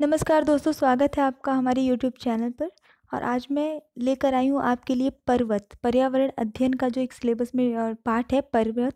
नमस्कार दोस्तों स्वागत है आपका हमारे YouTube चैनल पर और आज मैं लेकर आई हूँ आपके लिए पर्वत पर्यावरण अध्ययन का जो एक सिलेबस में पार्ट है पर्वत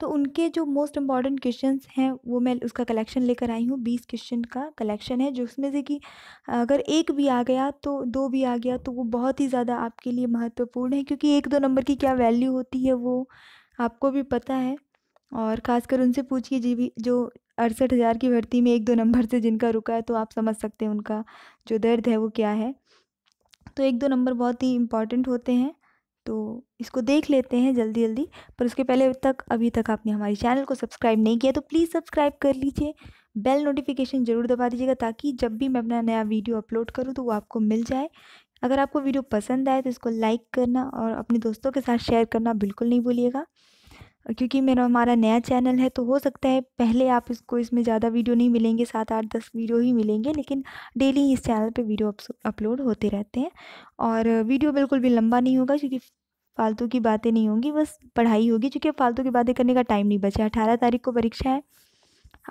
तो उनके जो मोस्ट इम्पॉर्टेंट क्वेश्चन हैं वो मैं उसका कलेक्शन लेकर आई हूँ बीस क्वेश्चन का कलेक्शन है जिसमें से कि अगर एक भी आ गया तो दो भी आ गया तो वो बहुत ही ज़्यादा आपके लिए महत्वपूर्ण है क्योंकि एक दो नंबर की क्या वैल्यू होती है वो आपको भी पता है और ख़ासकर उनसे पूछिए जी भी जो अड़सठ हज़ार की भर्ती में एक दो नंबर से जिनका रुका है तो आप समझ सकते हैं उनका जो दर्द है वो क्या है तो एक दो नंबर बहुत ही इम्पॉर्टेंट होते हैं तो इसको देख लेते हैं जल्दी जल्दी पर उसके पहले तक अभी तक आपने हमारे चैनल को सब्सक्राइब नहीं किया तो प्लीज़ सब्सक्राइब कर लीजिए बेल नोटिफिकेशन ज़रूर दबा दीजिएगा ताकि जब भी मैं अपना नया वीडियो अपलोड करूँ तो वो आपको मिल जाए अगर आपको वीडियो पसंद आए तो इसको लाइक करना और अपने दोस्तों के साथ शेयर करना बिल्कुल नहीं भूलिएगा क्योंकि मेरा हमारा नया चैनल है तो हो सकता है पहले आप इसको इसमें ज़्यादा वीडियो नहीं मिलेंगे सात आठ दस वीडियो ही मिलेंगे लेकिन डेली इस चैनल पे वीडियो अपलोड होते रहते हैं और वीडियो बिल्कुल भी लंबा नहीं होगा क्योंकि फालतू की बातें नहीं होंगी बस पढ़ाई होगी क्योंकि फालतू की बातें करने का टाइम नहीं बचा अठारह तारीख को परीक्षा है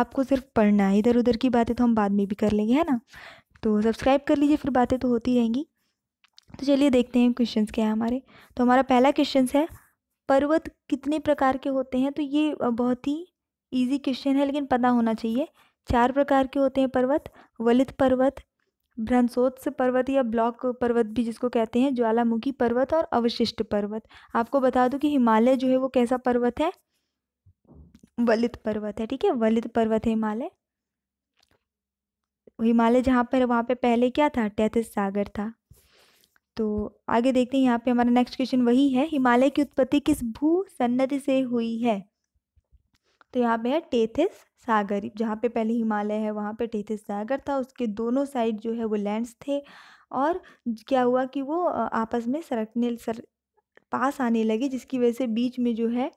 आपको सिर्फ पढ़ना है इधर उधर की बातें तो हम बाद में भी कर लेंगे है ना तो सब्सक्राइब कर लीजिए फिर बातें तो होती रहेंगी तो चलिए देखते हैं क्वेश्चंस क्या है हमारे तो हमारा पहला क्वेश्चन है पर्वत कितने प्रकार के होते हैं तो ये बहुत ही इजी क्वेश्चन है लेकिन पता होना चाहिए चार प्रकार के होते हैं पर्वत वलित पर्वत भ्रंसोत्स पर्वत या ब्लॉक पर्वत भी जिसको कहते हैं ज्वालामुखी पर्वत और अवशिष्ट पर्वत आपको बता दूं कि हिमालय जो है वो कैसा पर्वत है वलित पर्वत है ठीक है वलित पर्वत है हिमालय हिमालय जहाँ पर वहाँ पे पहले क्या था टैथिस सागर था तो आगे देखते हैं यहाँ पे हमारा नेक्स्ट क्वेश्चन वही है हिमालय की उत्पत्ति किस भू सन्नति से हुई है तो यहाँ पे है टेथिस सागर जहाँ पे पहले हिमालय है वहाँ पे टेथिस सागर था उसके दोनों साइड जो है वो लैंड्स थे और क्या हुआ कि वो आपस में सरकने सर पास आने लगे जिसकी वजह से बीच में जो है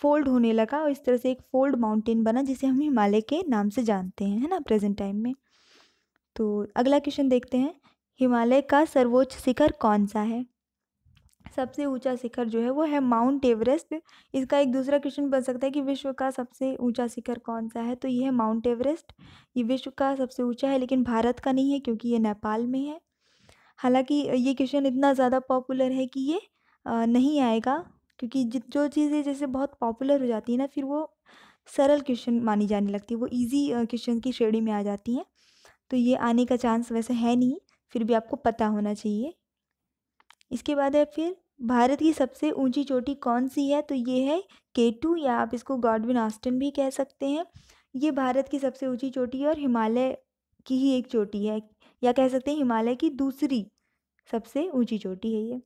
फोल्ड होने लगा और इस तरह से एक फोल्ड माउंटेन बना जिसे हम हिमालय के नाम से जानते हैं है ना प्रेजेंट टाइम में तो अगला क्वेश्चन देखते हैं हिमालय का सर्वोच्च शिखर कौन सा है सबसे ऊंचा शिखर जो है वो है माउंट एवरेस्ट इसका एक दूसरा क्वेश्चन बन सकता है कि विश्व का सबसे ऊंचा शिखर कौन सा है तो ये है माउंट एवरेस्ट ये विश्व का सबसे ऊंचा है लेकिन भारत का नहीं है क्योंकि ये नेपाल में है हालांकि ये क्वेश्चन इतना ज़्यादा पॉपुलर है कि ये नहीं आएगा क्योंकि जो चीज़ें जैसे बहुत पॉपुलर हो जाती है ना फिर वो सरल क्वेश्चन मानी जाने लगती है वो ईजी क्वेश्चन की श्रेणी में आ जाती हैं तो ये आने का चांस वैसे है नहीं फिर भी आपको पता होना चाहिए इसके बाद है फिर भारत की सबसे ऊंची चोटी कौन सी है तो ये है के टू या आप इसको गॉडविन ऑस्टन भी कह सकते हैं ये भारत की सबसे ऊंची चोटी है और हिमालय की ही एक चोटी है या कह सकते हैं हिमालय की दूसरी सबसे ऊंची चोटी है ये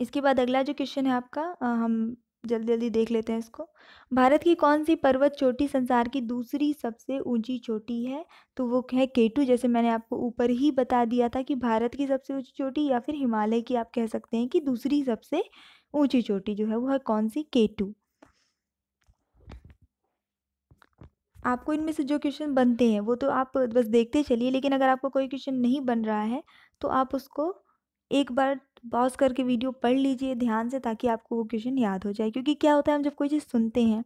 इसके बाद अगला जो क्वेश्चन है आपका आ, हम जल्दी जल्दी देख लेते हैं इसको भारत की कौन सी पर्वत चोटी संसार की दूसरी सबसे ऊंची चोटी है तो वो है केटू जैसे मैंने आपको ऊपर ही बता दिया था कि भारत की सबसे ऊंची चोटी या फिर हिमालय की आप कह सकते हैं कि दूसरी सबसे ऊंची चोटी जो है वो है कौन सी केटू आपको इनमें से जो क्वेश्चन बनते हैं वो तो आप बस देखते चलिए लेकिन अगर आपको कोई क्वेश्चन नहीं बन रहा है तो आप उसको एक बार पॉज करके वीडियो पढ़ लीजिए ध्यान से ताकि आपको वो क्वेश्चन याद हो जाए क्योंकि क्या होता है हम जब कोई चीज़ सुनते हैं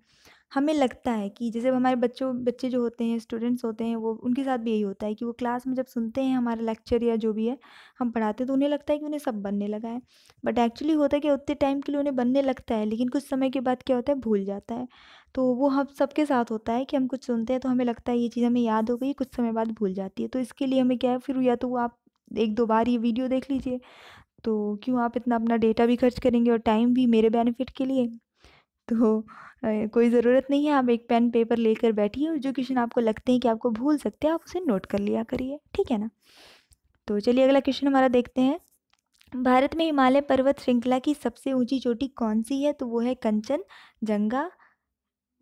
हमें लगता है कि जैसे हमारे बच्चों बच्चे जो होते हैं स्टूडेंट्स होते हैं वो उनके साथ भी यही होता है कि वो क्लास में जब सुनते हैं हमारे लेक्चर या जो भी है हम पढ़ाते हैं तो उन्हें लगता है कि उन्हें सब बनने लगा है बट एक्चुअली होता है कि उतने टाइम के लिए उन्हें बनने लगता है लेकिन कुछ समय के बाद क्या होता है भूल जाता है तो वो हम सबके साथ होता है कि हम कुछ सुनते हैं तो हमें लगता है ये चीज़ हमें याद हो गई कुछ समय बाद भूल जाती है तो इसके लिए हमें क्या है फिर या तो वो आप एक दो बार ये वीडियो देख लीजिए तो क्यों आप इतना अपना डेटा भी खर्च करेंगे और टाइम भी मेरे बेनिफिट के लिए तो कोई ज़रूरत नहीं है आप एक पेन पेपर लेकर बैठिए और जो क्वेश्चन आपको लगते हैं कि आपको भूल सकते हैं आप उसे नोट कर लिया करिए ठीक है ना तो चलिए अगला क्वेश्चन हमारा देखते हैं भारत में हिमालय पर्वत श्रृंखला की सबसे ऊंची चोटी कौन सी है तो वो है कंचन जंगा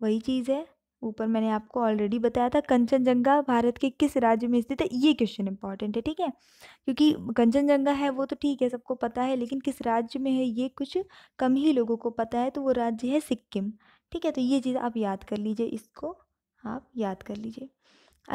वही चीज़ है ऊपर मैंने आपको ऑलरेडी बताया था कंचनजंगा भारत के किस राज्य में स्थित है ये क्वेश्चन इंपॉर्टेंट है ठीक है क्योंकि कंचनजंगा है वो तो ठीक है सबको पता है लेकिन किस राज्य में है ये कुछ कम ही लोगों को पता है तो वो राज्य है सिक्किम ठीक है तो ये चीज़ आप याद कर लीजिए इसको आप याद कर लीजिए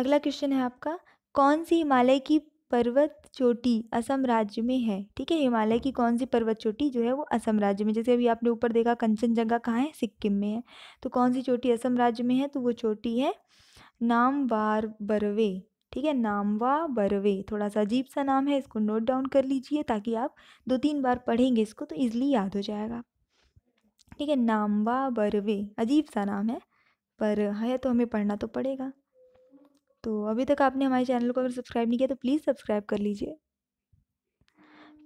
अगला क्वेश्चन है आपका कौन सी हिमालय की पर्वत चोटी असम राज्य में है ठीक है हिमालय की कौन सी पर्वत चोटी जो है वो असम राज्य में जैसे अभी आपने ऊपर देखा कंचनजंगा कहाँ है सिक्किम में है तो कौन सी चोटी असम राज्य में है तो वो चोटी है नामवार बरवे ठीक है नामवा बरवे थोड़ा सा अजीब सा नाम है इसको नोट डाउन कर लीजिए ताकि आप दो तीन बार पढ़ेंगे इसको तो ईज़िली याद हो जाएगा ठीक है नामवा बरवे अजीब सा नाम है पर है तो हमें पढ़ना तो पड़ेगा तो अभी तक आपने हमारे चैनल को अगर सब्सक्राइब नहीं किया तो प्लीज़ सब्सक्राइब कर लीजिए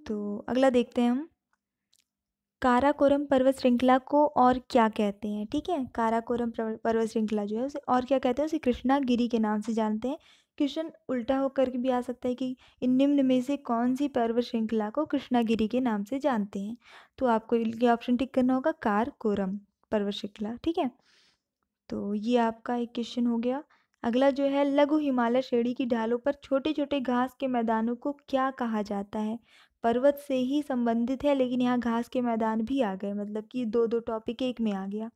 तो अगला देखते हैं हम काराकोरम पर्वत श्रृंखला को और क्या कहते हैं ठीक है काराकोरम पर्वत श्रृंखला जो है उसे और क्या कहते हैं उसे कृष्णागिरी के नाम से जानते हैं क्वेश्चन उल्टा होकर के भी आ सकता है कि इन निम्न में से कौन सी पर्वत श्रृंखला को कृष्णागिरी के नाम से जानते हैं तो आपको ये ऑप्शन टिक करना होगा कार कोरम पर्वत श्रृंखला ठीक है तो ये आपका एक क्वेश्चन हो गया अगला जो है लघु हिमालय श्रेणी की ढालों पर छोटे छोटे घास के मैदानों को क्या कहा जाता है पर्वत से ही संबंधित है लेकिन यहाँ घास के मैदान भी आ गए मतलब कि दो दो टॉपिक एक में आ गया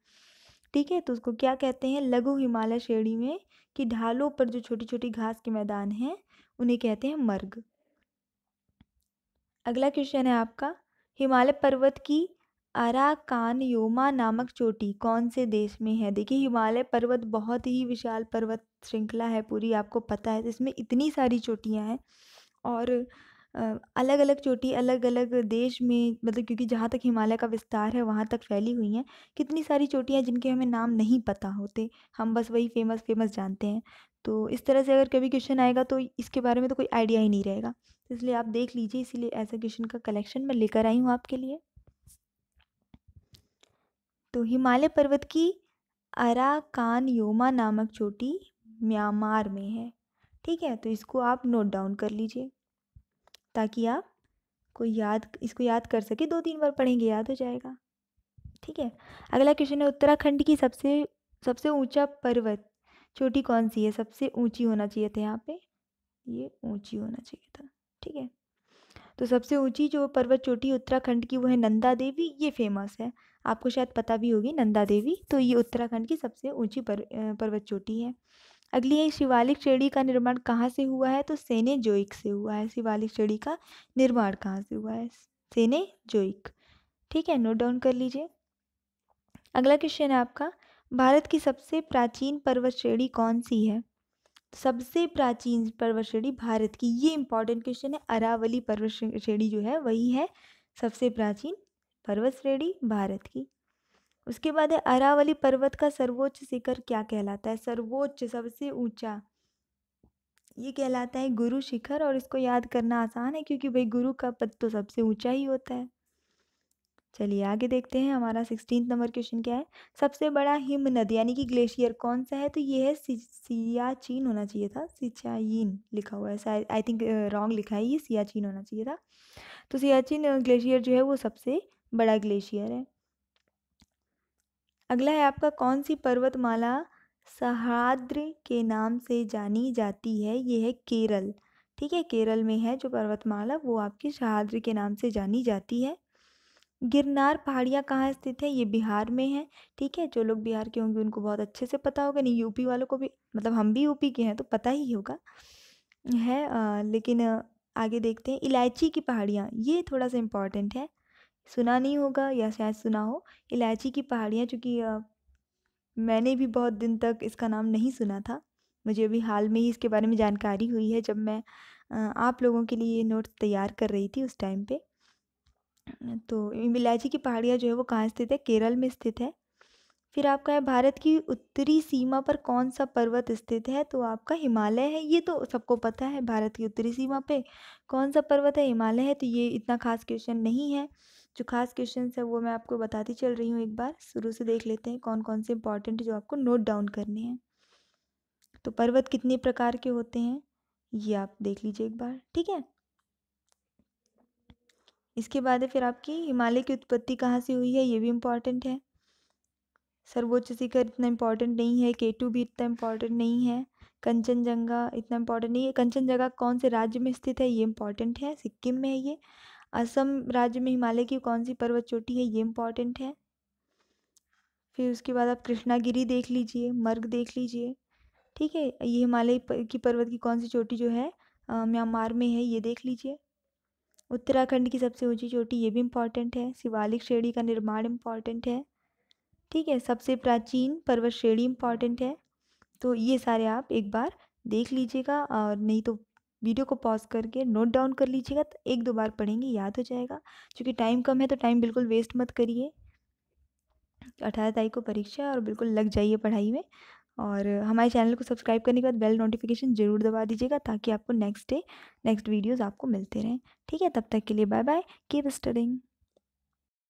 ठीक है तो उसको क्या कहते हैं लघु हिमालय श्रेणी में कि ढालों पर जो छोटी छोटी घास के मैदान हैं उन्हें कहते हैं मर्ग अगला क्वेश्चन है आपका हिमालय पर्वत की योमा नामक चोटी कौन से देश में है देखिए हिमालय पर्वत बहुत ही विशाल पर्वत श्रृंखला है पूरी आपको पता है इसमें इतनी सारी चोटियाँ हैं और अलग अलग चोटी अलग अलग देश में मतलब क्योंकि जहाँ तक हिमालय का विस्तार है वहाँ तक फैली हुई हैं कितनी सारी चोटियाँ जिनके हमें नाम नहीं पता होते हम बस वही फेमस फेमस जानते हैं तो इस तरह से अगर कभी क्वेश्चन आएगा तो इसके बारे में तो कोई आइडिया ही नहीं रहेगा इसलिए आप देख लीजिए इसीलिए ऐसा क्वेश्चन का कलेक्शन मैं लेकर आई हूँ आपके लिए तो हिमालय पर्वत की अराकान योमा नामक चोटी म्यांमार में है ठीक है तो इसको आप नोट डाउन कर लीजिए ताकि आप को याद इसको याद कर सके दो तीन बार पढ़ेंगे याद हो जाएगा ठीक है अगला क्वेश्चन है उत्तराखंड की सबसे सबसे ऊंचा पर्वत चोटी कौन सी है सबसे ऊंची होना चाहिए था यहाँ पे ये ऊंची होना चाहिए था ठीक है तो सबसे ऊंची जो पर्वत चोटी उत्तराखंड की वो है नंदा देवी ये फेमस है आपको शायद पता भी होगी नंदा देवी तो ये उत्तराखंड की सबसे ऊंची पर्वत चोटी है अगली है शिवालिक श्रेणी का निर्माण कहाँ से हुआ है तो सेने जोइक से हुआ है शिवालिक श्रेणी का निर्माण कहाँ से हुआ है सेने जोइक ठीक है नोट डाउन कर लीजिए अगला क्वेश्चन है आपका भारत की सबसे प्राचीन पर्वत श्रेणी कौन सी है सबसे प्राचीन पर्वत श्रेणी भारत की ये इंपॉर्टेंट क्वेश्चन है अरावली पर्वत श्रेणी जो है वही है सबसे प्राचीन पर्वत श्रेणी भारत की उसके बाद है अरावली पर्वत का सर्वोच्च शिखर क्या कहलाता है सर्वोच्च सबसे ऊंचा ये कहलाता है गुरु शिखर और इसको याद करना आसान है क्योंकि भाई गुरु का पद तो सबसे ऊंचा ही होता है चलिए आगे देखते हैं हमारा सिक्सटीन नंबर क्वेश्चन क्या है सबसे बड़ा हिम नदी यानी कि ग्लेशियर कौन सा है तो ये है सियाचीन होना चाहिए था सिचाइन लिखा हुआ है आई थिंक रॉन्ग लिखा है ये सियाचीन होना चाहिए था तो सियाचीन ग्लेशियर जो है वो सबसे बड़ा ग्लेशियर है अगला है आपका कौन सी पर्वतमाला सहाद्र के नाम से जानी जाती है ये है केरल ठीक है केरल में है जो पर्वतमाला वो आपकी सहाद्र के नाम से जानी जाती है गिरनार पहाड़ियाँ कहाँ स्थित है ये बिहार में है ठीक है जो लोग बिहार के होंगे उनको बहुत अच्छे से पता होगा नहीं यूपी वालों को भी मतलब हम भी यूपी के हैं तो पता ही होगा है आ, लेकिन आगे देखते हैं इलायची की पहाड़ियाँ ये थोड़ा सा इम्पॉर्टेंट है सुना नहीं होगा या शायद सुना हो इलायची की पहाड़ियाँ चूँकि मैंने भी बहुत दिन तक इसका नाम नहीं सुना था मुझे अभी हाल में ही इसके बारे में जानकारी हुई है जब मैं आप लोगों के लिए ये नोट्स तैयार कर रही थी उस टाइम पे तो इलायची की पहाड़ियाँ जो है वो कहाँ स्थित है केरल में स्थित है फिर आपका है भारत की उत्तरी सीमा पर कौन सा पर्वत स्थित है तो आपका हिमालय है ये तो सबको पता है भारत की उत्तरी सीमा पे कौन सा पर्वत है हिमालय है तो ये इतना खास क्वेश्चन नहीं है जो खास क्वेश्चन है वो मैं आपको बताती चल रही हूँ एक बार शुरू से देख लेते हैं कौन कौन से इंपॉर्टेंट जो आपको नोट डाउन करने हैं तो पर्वत कितने प्रकार के होते हैं ये आप देख लीजिए एक बार ठीक है इसके बाद है फिर आपकी हिमालय की उत्पत्ति कहाँ से हुई है ये भी इम्पॉर्टेंट है सर्वोच्च शिखर इतना इम्पॉर्टेंट नहीं है केटू भी इतना इम्पॉर्टेंट नहीं है कंचनजंगा इतना इम्पॉर्टेंट नहीं है कंचनजंगा कौन से राज्य में स्थित है ये इम्पॉर्टेंट है सिक्किम में है ये असम राज्य में हिमालय की कौन सी पर्वत चोटी है ये इम्पॉर्टेंट है फिर उसके बाद आप कृष्णागिरी देख लीजिए मर्ग देख लीजिए ठीक है ये हिमालय की पर्वत की कौन सी चोटी जो है म्यांमार में है ये देख लीजिए उत्तराखंड की सबसे ऊंची चोटी ये भी इम्पॉर्टेंट है शिवालिक श्रेणी का निर्माण इम्पॉर्टेंट है ठीक है सबसे प्राचीन पर्वत श्रेणी इम्पॉर्टेंट है तो ये सारे आप एक बार देख लीजिएगा और नहीं तो वीडियो को पॉज करके नोट डाउन कर लीजिएगा तो एक दो बार पढ़ेंगे याद हो जाएगा क्योंकि टाइम कम है तो टाइम बिल्कुल वेस्ट मत करिए अठारह तारीख को परीक्षा और बिल्कुल लग जाइए पढ़ाई में और हमारे चैनल को सब्सक्राइब करने के बाद बेल नोटिफिकेशन ज़रूर दबा दीजिएगा ताकि आपको नेक्स्ट डे नेक्स्ट वीडियोज़ आपको मिलते रहें ठीक है तब तक के लिए बाय बाय कीप स्टडिंग